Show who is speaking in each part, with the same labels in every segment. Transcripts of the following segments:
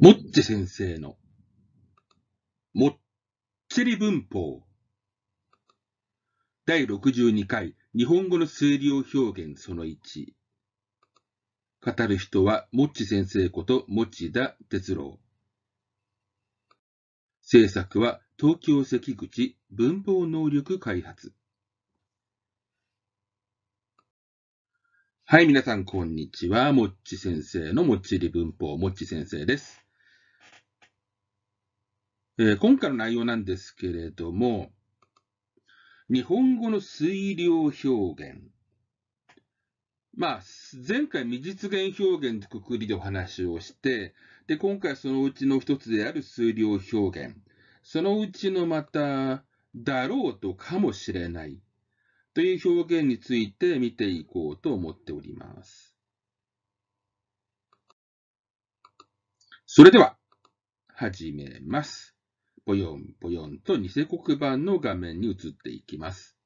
Speaker 1: もっち先生の、もっちり文法。第62回、日本語の数量表現その1。語る人は、もっち先生こと、もちだ哲郎。制作は、東京関口文法能力開発。はい、皆さん、こんにちは。もっち先生のもっちり文法、もっち先生です。えー、今回の内容なんですけれども、日本語の推量表現。まあ、前回未実現表現とくくりでお話をして、で、今回そのうちの一つである数量表現。そのうちのまた、だろうとかもしれない。という表現について見ていこうと思っております。それでは、始めます。ぽよんぽよんと偽黒板の画面に移っていきます。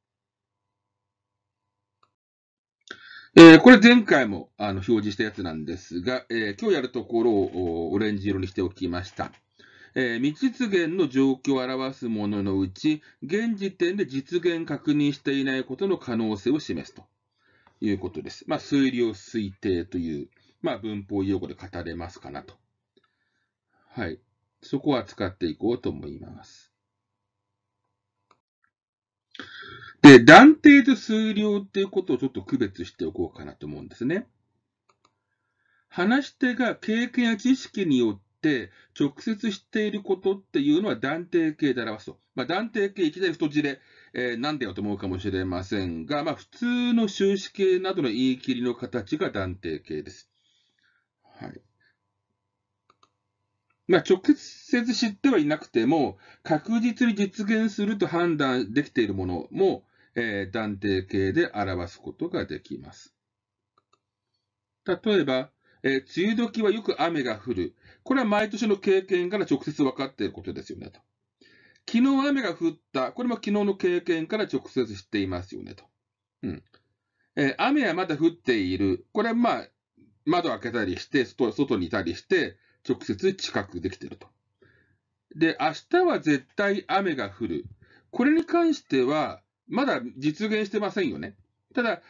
Speaker 1: えー、これ前回もあの表示したやつなんですが、えー、今日やるところをオレンジ色にしておきました。えー、未実現の状況を表すもののうち、現時点で実現確認していないことの可能性を示すということです。まあ、推量推定という、まあ、文法用語で語れますかなと。はい。そこは使っていこうと思います。で、断定と数量っていうことをちょっと区別しておこうかなと思うんですね。話し手が経験や知識によって直接知っていることっていうのは断定形で表すと。まあ、断定形、いきなり太字で、えー、なんでよと思うかもしれませんが、まあ、普通の終止形などの言い切りの形が断定形です。はい。まあ、直接知ってはいなくても、確実に実現すると判断できているものも、えー、断定形で表すことができます。例えば、えー、梅雨時はよく雨が降る。これは毎年の経験から直接分かっていることですよねと。昨日雨が降った。これも昨日の経験から直接知っていますよねと。うん。えー、雨はまだ降っている。これはまあ、窓開けたりして、外にいたりして、直接近くできていると。で、明日は絶対雨が降る。これに関しては、まだ実現してませんよね。ただ、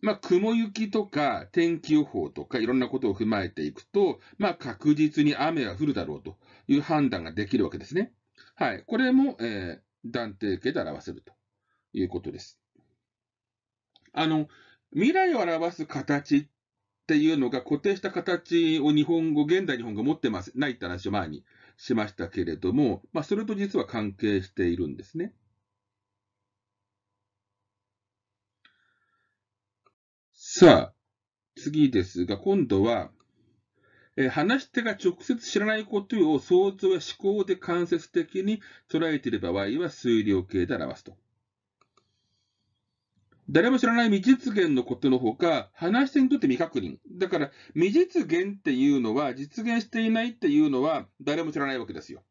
Speaker 1: まあ、雲行きとか天気予報とかいろんなことを踏まえていくと、まあ、確実に雨が降るだろうという判断ができるわけですね。はい。これも、えー、断定形で表せるということです。あの、未来を表す形っっていうのが固定した形を日本語、現代日本語持ってます。ないって話を前にしましたけれども、まあ、それと実は関係しているんですね。さあ、次ですが、今度は、えー、話し手が直接知らないことを想像や思考で間接的に捉えている場合は数量形で表すと。誰も知らない未実現のことのほか、話し手にとって未確認。だから、未実現っていうのは、実現していないっていうのは、誰も知らないわけですよ。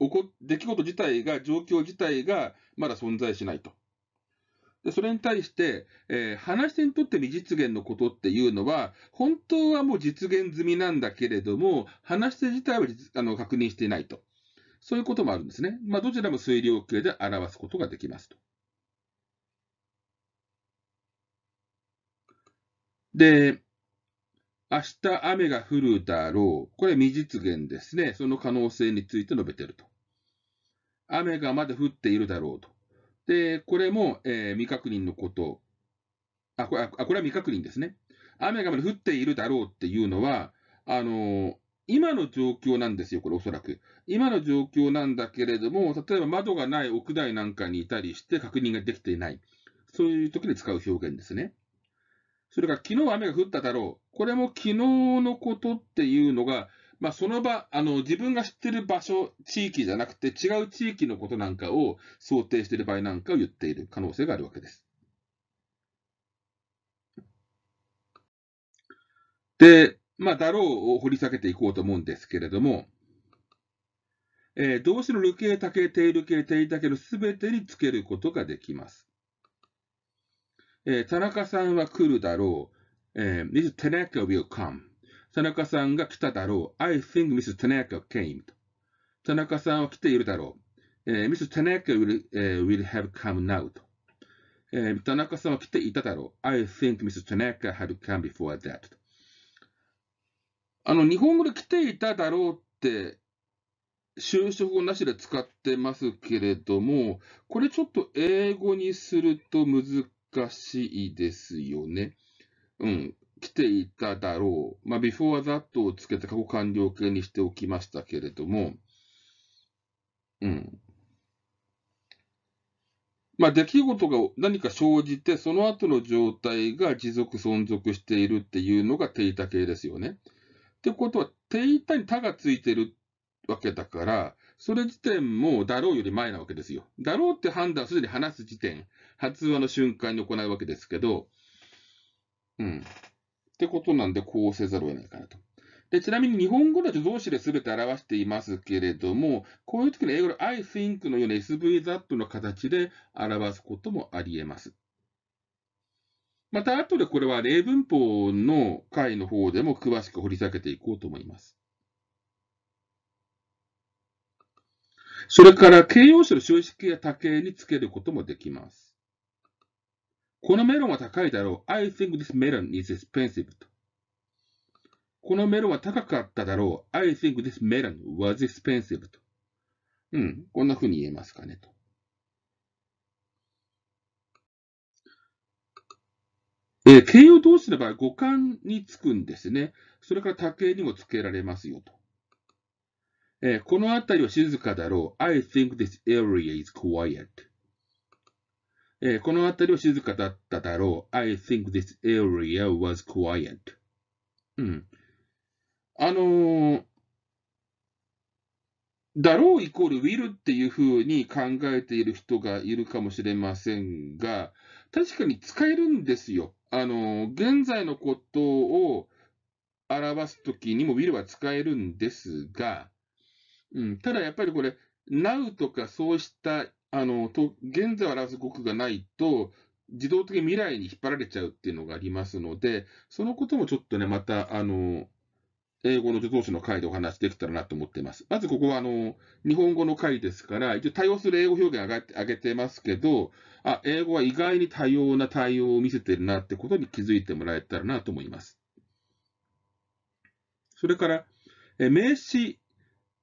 Speaker 1: 起こ、出来事自体が、状況自体が、まだ存在しないと。でそれに対して、えー、話し手にとって未実現のことっていうのは、本当はもう実現済みなんだけれども、話し手自体はあの確認していないと。そういうこともあるんですね。まあ、どちらも推量系で表すことができますと。で、明日雨が降るだろう。これ未実現ですね。その可能性について述べてると。雨がまだ降っているだろうと。で、これも、えー、未確認のこと。あこれあ、これは未確認ですね。雨がまだ降っているだろうっていうのは、あのー、今の状況なんですよ、これおそらく。今の状況なんだけれども、例えば窓がない屋台なんかにいたりして確認ができていない。そういう時に使う表現ですね。それから昨日雨が降っただろう。これも昨日のことっていうのが、まあ、その場、あの、自分が知ってる場所、地域じゃなくて違う地域のことなんかを想定している場合なんかを言っている可能性があるわけです。で、まあ、だろうを掘り下げていこうと思うんですけれども、えー、動詞の流形、竹、形、いる形、手位だけのすべてにつけることができます。えー、田中さんは来るだろう。えー、m r Tanaka will come. 田中さんが来ただろう。I think m r Tanaka came. 田中さんは来ているだろう。えー、m r Tanaka will,、え will have come now. えー、田中さんは来ていただろう。I think m r Tanaka had come before that. あの、日本語で来ていただろうって、就職語なしで使ってますけれども、これちょっと英語にすると難しいですよね。うん。来ていただろう。まあ、before that をつけて過去完了形にしておきましたけれども、うん。まあ、出来事が何か生じて、その後の状態が持続存続しているっていうのが定板形ですよね。ってことは、定板に他がついてるわけだから、それ時点もだろうより前なわけですよ。だろうって判断をすでに話す時点、発話の瞬間に行うわけですけど、うん。ってことなんで、こうせざるを得ないかなと。で、ちなみに日本語だと動詞で全て表していますけれども、こういう時の英語の I think のような SV ザップの形で表すこともあり得ます。また、後でこれは例文法の回の方でも詳しく掘り下げていこうと思います。それから形容詞の正式形や多形につけることもできます。このメロンは高いだろう。I think this melon is expensive. このメロンは高かっただろう。I think this melon was expensive. と。うん、こんな風に言えますかねと。えー、形容動詞の場合、五感につくんですね。それから多形にもつけられますよと。えー、この辺りは静かだろう。I think this area is quiet. えー、この辺りは静かだっただろう。I think this area was quiet. うん。あのー、だろうイコール will っていうふうに考えている人がいるかもしれませんが、確かに使えるんですよ。あのー、現在のことを表すときにも will は使えるんですが、うん、ただやっぱりこれ、now とかそうした、あの、と、現在を表す語句がないと、自動的に未来に引っ張られちゃうっていうのがありますので、そのこともちょっとね、また、あの、英語の助動詞の回でお話できたらなと思っています。まずここはあの、日本語の回ですから、一応対応する英語表現上げて上げてますけど、あ、英語は意外に多様な対応を見せてるなってことに気づいてもらえたらなと思います。それから、え名詞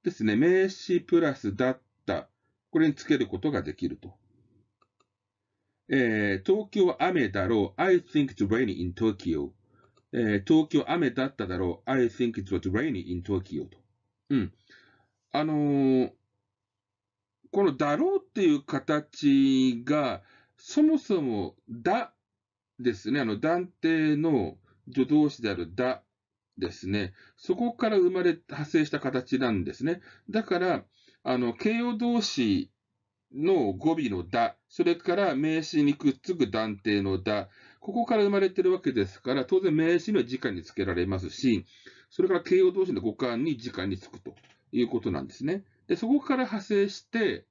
Speaker 1: ですね、名詞プラスだった、これにつけることができると。えー、東京は雨だろう。I think it's raining in Tokyo. えー、東京雨だっただろう。I think it was raining in Tokyo. と。うん。あのー、このだろうっていう形が、そもそもだですね。あの、断定の助動詞であるだですね、そこから生まれ、発生した形なんですね。だから、あの、形容動詞の語尾のだ、それから名詞にくっつく断定のだ、ここから生まれてるわけですから、当然名詞には間につけられますし、それから形容動詞の語感に間につくということなんですね。で、そこから派生して、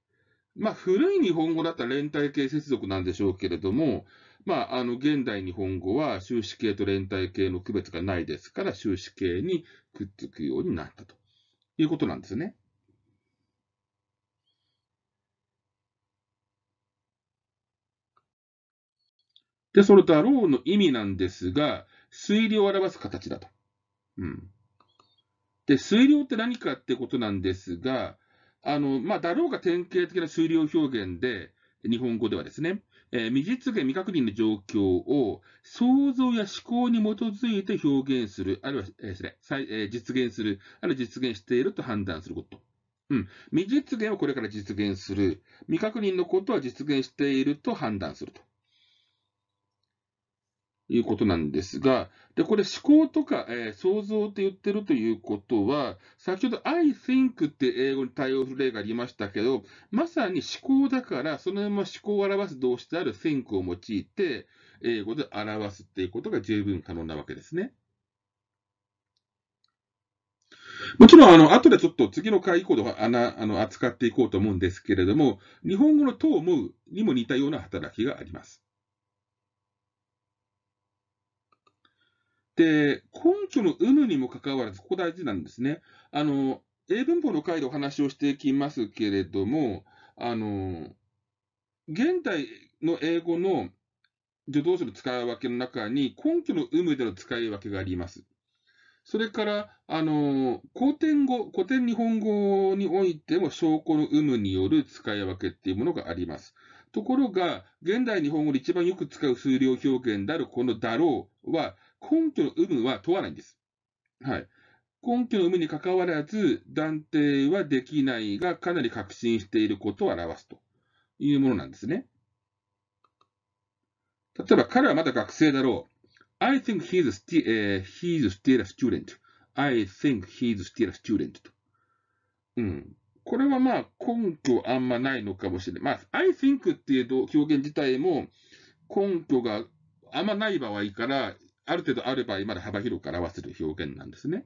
Speaker 1: まあ、古い日本語だったら連帯形接続なんでしょうけれども、まあ、あの、現代日本語は終止形と連帯形の区別がないですから、終止形にくっつくようになったということなんですね。で、そのだろうの意味なんですが、推量を表す形だと。うん。で、推量って何かってことなんですが、あの、まあ、だろうが典型的な推量表現で、日本語ではですね。えー、未実現、未確認の状況を想像や思考に基づいて表現する、あるいは、えー、それ、えー、実現する、あるいは実現していると判断すること。うん。未実現をこれから実現する。未確認のことは実現していると判断すると。いうことなんですが、で、これ思考とか、えー、想像って言ってるということは、先ほど I think って英語に対応する例がありましたけど、まさに思考だから、そのまま思考を表す動詞である think を用いて、英語で表すっていうことが十分可能なわけですね。もちろん、あの、後でちょっと次の回以降であの扱っていこうと思うんですけれども、日本語のと思うにも似たような働きがあります。で、根拠の有無にもかかわらず、ここ大事なんですね。あの、英文法の回でお話をしていきますけれども、あの、現代の英語の助動詞の使い分けの中に、根拠の有無での使い分けがあります。それから、あの、古典語、古典日本語においても証拠の有無による使い分けっていうものがあります。ところが、現代日本語で一番よく使う数量表現であるこのだろうは、根拠の有無は問わないんです。はい。根拠の有無にかかわらず、断定はできないが、かなり確信していることを表すというものなんですね。例えば、彼はまだ学生だろう。I think he's still,、uh, he's still a student. I think he's still a student. うん。これはまあ根拠あんまないのかもしれない。まあ、I think っていう表現自体も根拠があんまない場合からある程度ある場合、まだ幅広く表せる表現なんですね。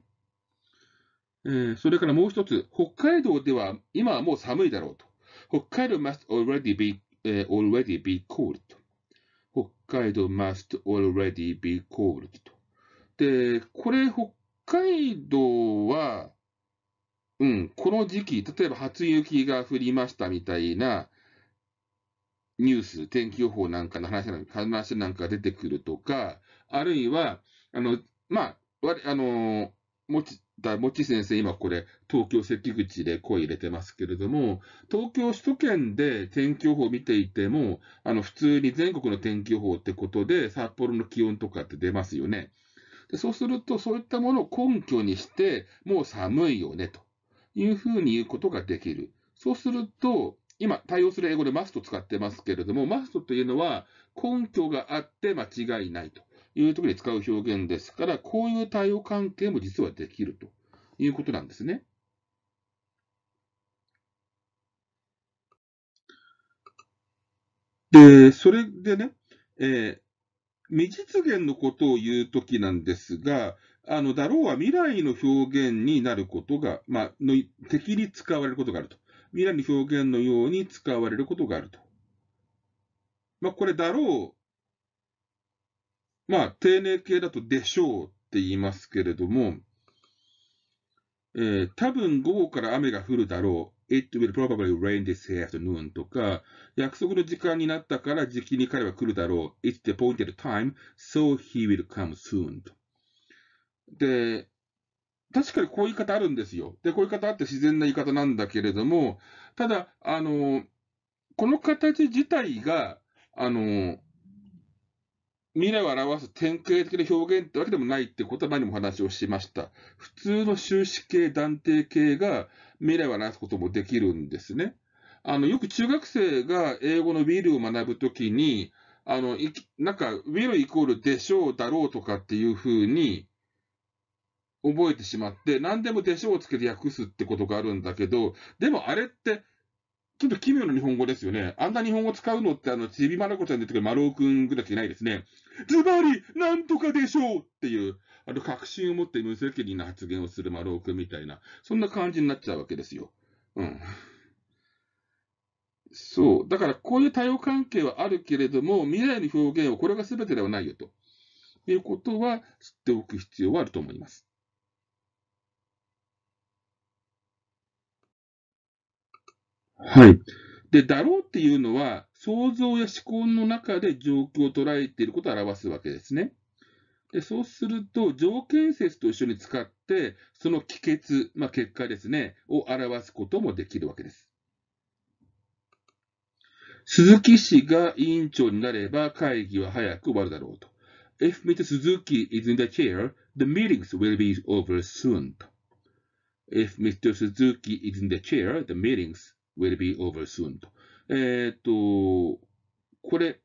Speaker 1: えー、それからもう一つ、北海道では今はもう寒いだろうと。北海道 must already be,、uh, already be cold. 北海道 must already be cold. と。で、これ北海道は、うん、この時期、例えば初雪が降りましたみたいなニュース、天気予報なんかの話なんか話なんかが出てくるとか、あるいは、あの、まあ、あの、もち、だ、もち先生、今これ、東京関口で声入れてますけれども、東京首都圏で天気予報を見ていても、あの、普通に全国の天気予報ってことで、札幌の気温とかって出ますよね。でそうすると、そういったものを根拠にして、もう寒いよね、というふうに言うことができる。そうすると、今、対応する英語でマスト使ってますけれども、マストというのは、根拠があって間違いないと。いうところ使う表現ですから、こういう対応関係も実はできるということなんですね。で、それでね、えー、未実現のことを言うときなんですが、あの、だろうは未来の表現になることが、まあ、の、敵に使われることがあると。未来の表現のように使われることがあると。まあ、これ、だろうまあ、丁寧形だとでしょうって言いますけれども、えー、多分午後から雨が降るだろう。It will probably rain this afternoon とか、約束の時間になったから時期に彼は来るだろう。It's the appointed time, so he will come soon と。で、確かにこういう言い方あるんですよ。で、こういう言い方あって自然な言い方なんだけれども、ただ、あの、この形自体が、あの、未来を表す典型的な表現ってわけでもないってことは前にも話をしました。普通の終止形、断定形が未来を表すこともできるんですね。あの、よく中学生が英語の will を学ぶときに、あの、いなんか、will イコールでしょう、だろうとかっていうふうに覚えてしまって、何でもでしょうをつけて訳すってことがあるんだけど、でもあれってちょっと奇妙な日本語ですよね。あんな日本語使うのって、あの、ちびまる子ちゃん出てくる丸尾くんぐらいしかいないですね。ズバリ、なんとかでしょうっていう、あの、確信を持って無責任な発言をする丸尾くんみたいな、そんな感じになっちゃうわけですよ。うん。そう。だから、こういう多様関係はあるけれども、未来の表現をこれが全てではないよと。いうことは知っておく必要はあると思います。はい。で、だろうっていうのは、想像や思考の中で状況を捉えていることを表すわけですね。でそうすると、条件説と一緒に使って、その帰結、まあ、結果ですね、を表すこともできるわけです。鈴木氏が委員長になれば会議は早く終わるだろうと。If Mr. Suzuki is in the chair, the meetings will be over soon. If Mr. Suzuki is in the chair, the meetings will be over soon と。えっ、ー、と、これ、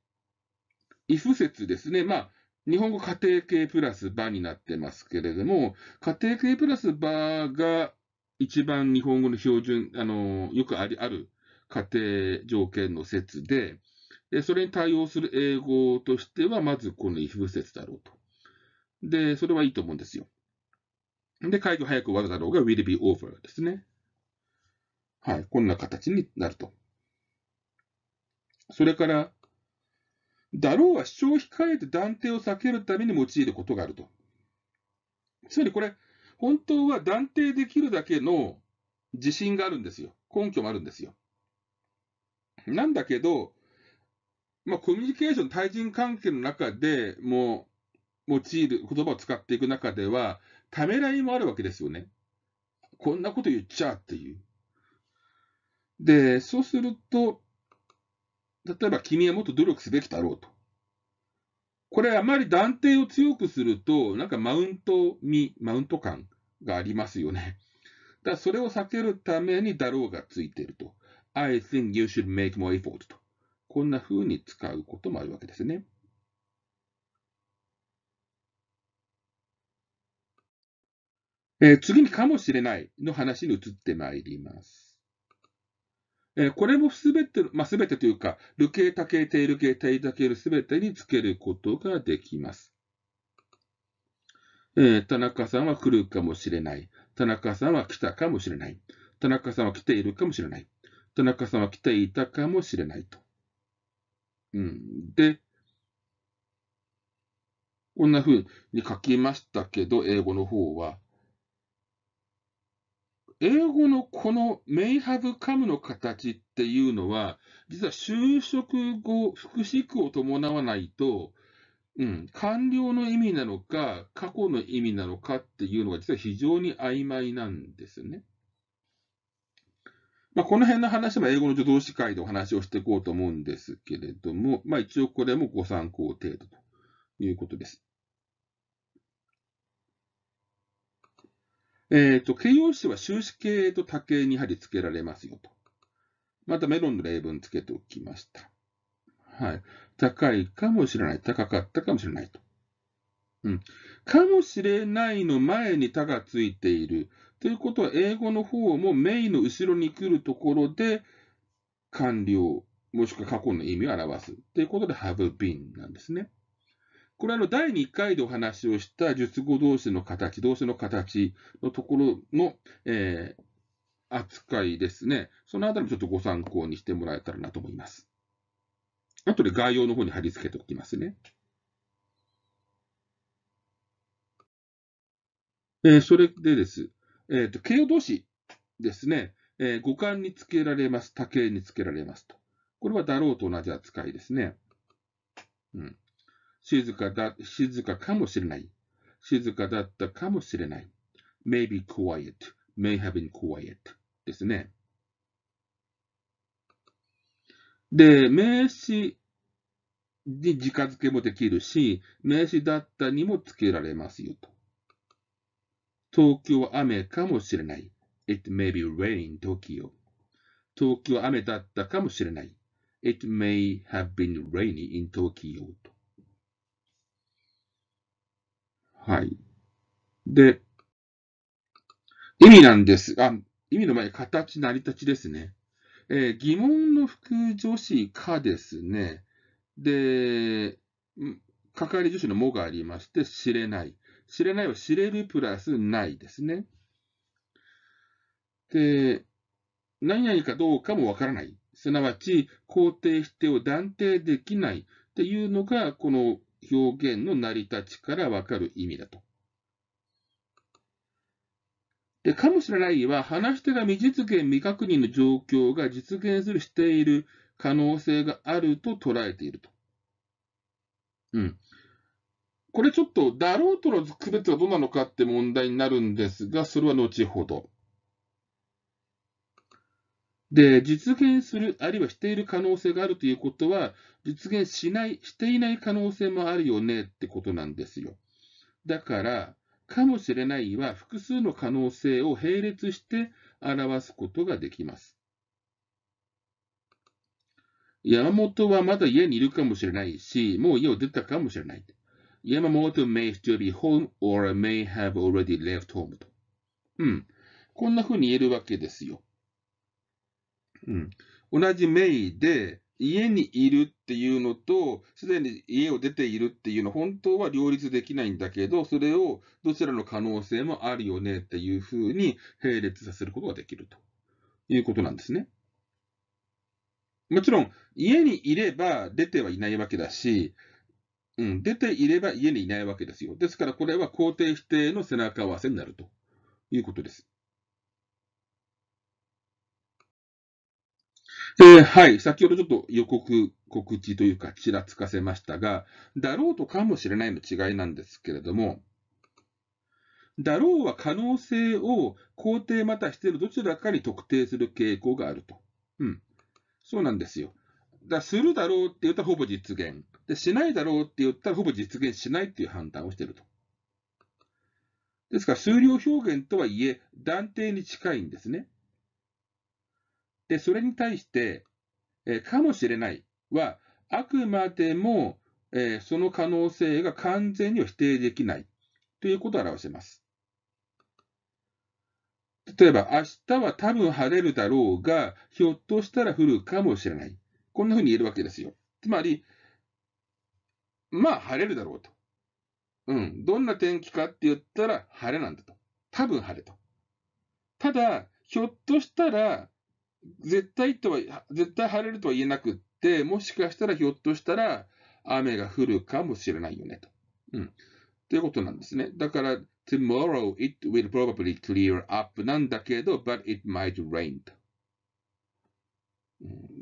Speaker 1: if 説ですね。まあ、日本語家庭形プラス場になってますけれども、家庭形プラス場が一番日本語の標準、あの、よくあり、ある家庭条件の説で、それに対応する英語としては、まずこの if 説だろうと。で、それはいいと思うんですよ。で、会議早く終わるだろうが will be over ですね。はい、こんな形になると。それから、だろうは主張を控えて断定を避けるために用いることがあると。つまりこれ、本当は断定できるだけの自信があるんですよ。根拠もあるんですよ。なんだけど、まあ、コミュニケーション、対人関係の中でもう、用いる言葉を使っていく中では、ためらいもあるわけですよね。こんなこと言っちゃっていう。で、そうすると、例えば君はもっと努力すべきだろうと。これあまり断定を強くすると、なんかマウント味、マウント感がありますよね。だからそれを避けるためにだろうがついていると。I think you should make more effort と。こんな風に使うこともあるわけですね。えー、次にかもしれないの話に移ってまいります。えこれもすべて、まあ、すべてというか、流形、い形、定流形、いたけるすべてにつけることができます。えー、田中さんは来るかもしれない。田中さんは来たかもしれない。田中さんは来ているかもしれない。田中さんは来ていたかもしれないと。うん。で、こんな風に書きましたけど、英語の方は、英語のこの may have come の形っていうのは、実は就職後、福祉区を伴わないと、うん、完了の意味なのか、過去の意味なのかっていうのが実は非常に曖昧なんですね。まあ、この辺の話は英語の助動詞会でお話をしていこうと思うんですけれども、まあ、一応これもご参考程度ということです。えー、と、形容詞は終止形と多形に貼り付けられますよと。またメロンの例文つけておきました。はい。高いかもしれない。高かったかもしれないと。うん。かもしれないの前に他がついている。ということは、英語の方もメインの後ろに来るところで、完了、もしくは過去の意味を表す。ということで、have been なんですね。これはあの第2回でお話をした述語同士の形、動詞の形のところの、えー、扱いですね。そのあたりもちょっとご参考にしてもらえたらなと思います。あとで概要の方に貼り付けておきますね。えー、それでです。えっ、ー、と、形容動詞ですね。えー、五感につけられます。多形につけられますと。これはだろうと同じ扱いですね。うん。静かだ、静かかもしれない。静かだったかもしれない。may be quiet, may have been quiet ですね。で、名詞に近づけもできるし、名詞だったにもつけられますよと。東京は雨かもしれない。It may be r a i n i n Tokyo. 東京は雨だったかもしれない。It may have been rainy in Tokyo. とはい。で、意味なんですが、意味の前に形、成り立ちですね。えー、疑問の副助詞かですね。で、関わり助詞のもがありまして、知れない。知れないは知れるプラスないですね。で、何々かどうかもわからない。すなわち、肯定否定を断定できないっていうのが、この表現の成り立ちからわかる意味だと。で、かもしれないは、話し手が未実現、未確認の状況が実現するしている可能性があると捉えていると。うん。これちょっと、だろうとの区別はどうなのかって問題になるんですが、それは後ほど。で、実現する、あるいはしている可能性があるということは、実現しない、していない可能性もあるよねってことなんですよ。だから、かもしれないは複数の可能性を並列して表すことができます。山本はまだ家にいるかもしれないし、もう家を出たかもしれない。山本 may still be home or may have already left home と。うん。こんな風に言えるわけですよ。うん、同じメイで、家にいるっていうのと、すでに家を出ているっていうのは、本当は両立できないんだけど、それをどちらの可能性もあるよねっていうふうに並列させることができるということなんですね。もちろん、家にいれば出てはいないわけだし、うん、出ていれば家にいないわけですよ。ですから、これは肯定否定の背中合わせになるということです。えー、はい。先ほどちょっと予告、告知というか、ちらつかせましたが、だろうとかもしれないの違いなんですけれども、だろうは可能性を肯定またしているどちらかに特定する傾向があると。うん。そうなんですよ。だするだろうって言ったらほぼ実現。で、しないだろうって言ったらほぼ実現しないっていう判断をしていると。ですから、数量表現とはいえ、断定に近いんですね。で、それに対して、えかもしれないは、あくまでも、えその可能性が完全には否定できないということを表します。例えば、明日は多分晴れるだろうが、ひょっとしたら降るかもしれない。こんなふうに言えるわけですよ。つまり、まあ晴れるだろうと。うん。どんな天気かって言ったら晴れなんだと。多分晴れと。ただ、ひょっとしたら絶対とは、絶対晴れるとは言えなくって、もしかしたらひょっとしたら雨が降るかもしれないよねと。うん。ということなんですね。だから、tomorrow it will probably clear up なんだけど、but it might rain と。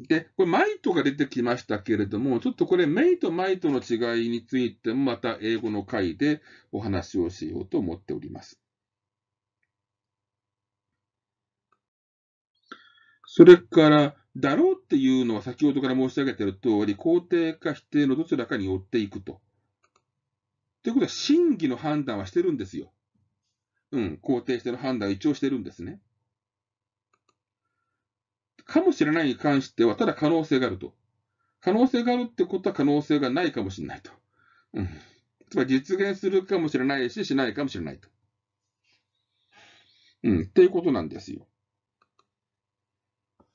Speaker 1: で、これ、マイトが出てきましたけれども、ちょっとこれ、メイとマイトの違いについても、また英語の回でお話をしようと思っております。それから、だろうっていうのは先ほどから申し上げている通り、肯定か否定のどちらかに寄っていくと。ということは、真偽の判断はしてるんですよ。うん、肯定しての判断は一応してるんですね。かもしれないに関しては、ただ可能性があると。可能性があるってことは可能性がないかもしれないと。うん。つまり実現するかもしれないし、しないかもしれないと。うん、っていうことなんですよ。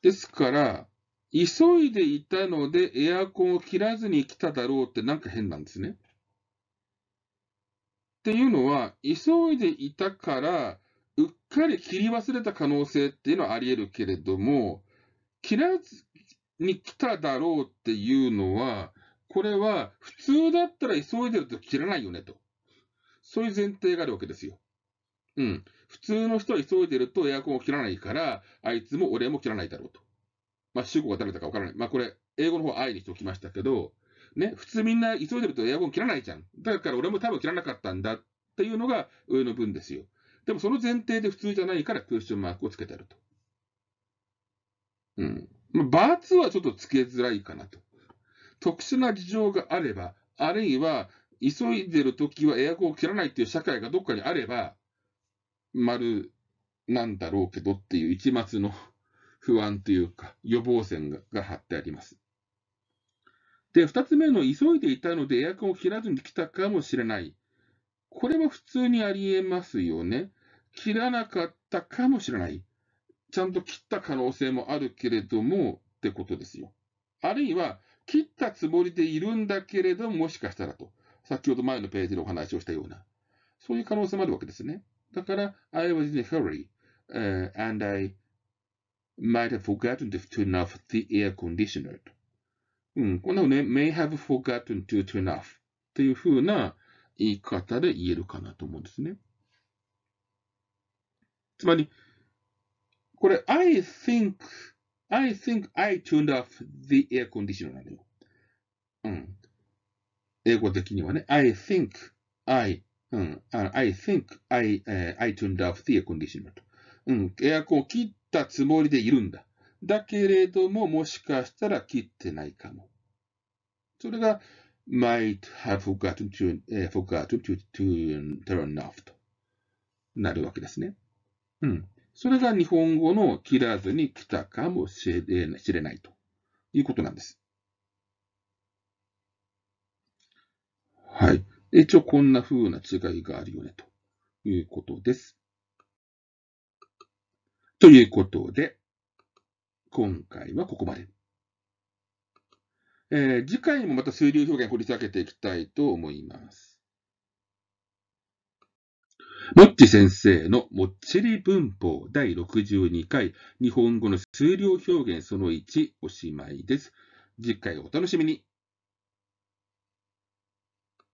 Speaker 1: ですから、急いでいたのでエアコンを切らずに来ただろうってなんか変なんですね。っていうのは、急いでいたから、うっかり切り忘れた可能性っていうのはあり得るけれども、切らずに来ただろうっていうのは、これは普通だったら急いでると切らないよねと。そういう前提があるわけですよ。うん。普通の人は急いでるとエアコンを切らないから、あいつも俺も切らないだろうと。まあ、主語が誰だかわからない。まあ、これ、英語の方愛にしておきましたけど、ね、普通みんな急いでるとエアコン切らないじゃん。だから俺も多分切らなかったんだっていうのが上の文ですよ。でもその前提で普通じゃないからクエスチョンマークをつけてると。うん。まあ、バーツはちょっとつけづらいかなと。特殊な事情があれば、あるいは急いでる時はエアコンを切らないっていう社会がどっかにあれば、丸なんだろうけどっていう一末の不安というか予防線がが張ってあります。で、2つ目の急いでいたのでエアコンを切らずに来たかもしれない。これは普通にありえますよね。切らなかったかもしれない。ちゃんと切った可能性もあるけれどもってことですよ。あるいは、切ったつもりでいるんだけれども、もしかしたらと。先ほど前のページでお話をしたような。そういう可能性もあるわけですね。だから、I was in a hurry、uh, and I might have forgotten to turn off the air conditioner. うん、このね、may have forgotten to turn off というふうな言い方で言えるかなと思うんですね。つまり、これ、I think, I think I turned off the air conditioner なのよ。うん。英語的にはね、I think I うん。I think I,、uh, I turned off the air conditioner と。うん。エアコンを切ったつもりでいるんだ。だけれども、もしかしたら切ってないかも。それが、might have forgotten to,、uh, forgotten to, to turn off となるわけですね。うん。それが日本語の切らずに来たかもしれないということなんです。はい。一応こんな風な違いがあるよね、ということです。ということで、今回はここまで。えー、次回もまた水流表現を掘り下げていきたいと思います。もっち先生のもっちり文法第62回日本語の数量表現その1おしまいです。次回お楽しみに。